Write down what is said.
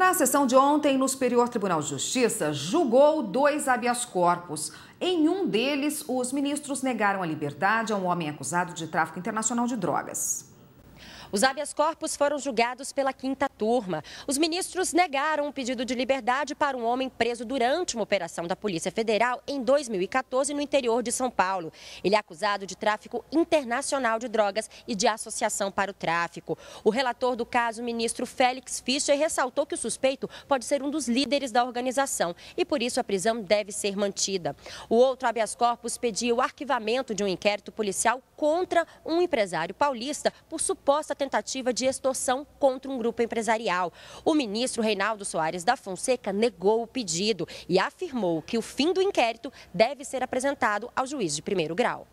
Na sessão de ontem, no Superior Tribunal de Justiça, julgou dois habeas corpus. Em um deles, os ministros negaram a liberdade a um homem acusado de tráfico internacional de drogas. Os habeas corpus foram julgados pela quinta turma. Os ministros negaram um pedido de liberdade para um homem preso durante uma operação da Polícia Federal em 2014 no interior de São Paulo. Ele é acusado de tráfico internacional de drogas e de associação para o tráfico. O relator do caso, o ministro Félix Fischer, ressaltou que o suspeito pode ser um dos líderes da organização e, por isso, a prisão deve ser mantida. O outro habeas corpus pediu o arquivamento de um inquérito policial contra um empresário paulista por suposta tentativa de extorsão contra um grupo empresarial empresarial. O ministro Reinaldo Soares da Fonseca negou o pedido e afirmou que o fim do inquérito deve ser apresentado ao juiz de primeiro grau.